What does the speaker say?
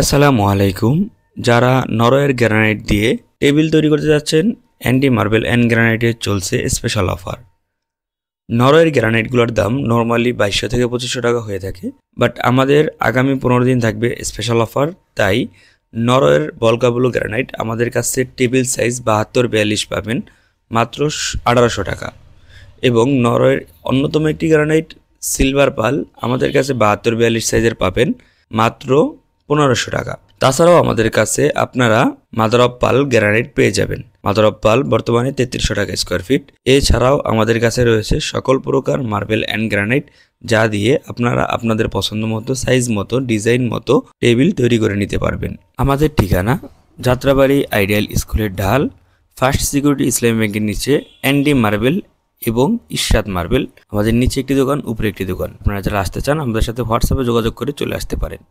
আসসালামু আলাইকুম যারা নরওয়ের গ্রানাইট দিয়ে টেবিল তৈরি করতে যাচ্ছেন অ্যান্ডি মার্বেল অ্যান্ড গ্রানাইটে চলছে স্পেশাল অফার নরওয়ের গ্রানাইটগুলোর দাম নর্মালি বাইশশো থেকে পঁচিশশো টাকা হয়ে থাকে বাট আমাদের আগামী পনেরো দিন থাকবে স্পেশাল অফার তাই নরওয়ের বলকাবুলো গ্রানাইট আমাদের কাছে টেবিল সাইজ বাহাত্তর বিয়াল্লিশ পাবেন মাত্র আঠারোশো টাকা এবং নরওয়ের অন্যতম একটি গ্রানাইট সিলভার পাল আমাদের কাছে বাহাত্তর বিয়াল্লিশ সাইজের পাবেন মাত্র পনেরোশো টাকা তাছাড়াও আমাদের কাছে আপনারা মাদারব পাল গ্রানাইট পেয়ে যাবেন মাদারব পাল বর্তমানে তেত্রিশশো টাকা স্কোয়ার ফিট এছাড়াও আমাদের কাছে রয়েছে সকল প্রকার মার্বেল অ্যান্ড গ্রানাইট যা দিয়ে আপনারা আপনাদের পছন্দ মতো সাইজ মতো ডিজাইন মতো টেবিল তৈরি করে নিতে পারবেন আমাদের ঠিকানা যাত্রাবাড়ি আইডিয়াল স্কুলের ঢাল ফার্স্ট সিকিউরিটি ইসলামী ব্যাংকের নিচে অ্যান্ডি মার্বেল এবং ইশাদ মার্বেল আমাদের নিচে একটি দোকান উপরে একটি দোকান আপনারা যারা আসতে চান আমাদের সাথে হোয়াটসঅ্যাপে যোগাযোগ করে চলে আসতে পারেন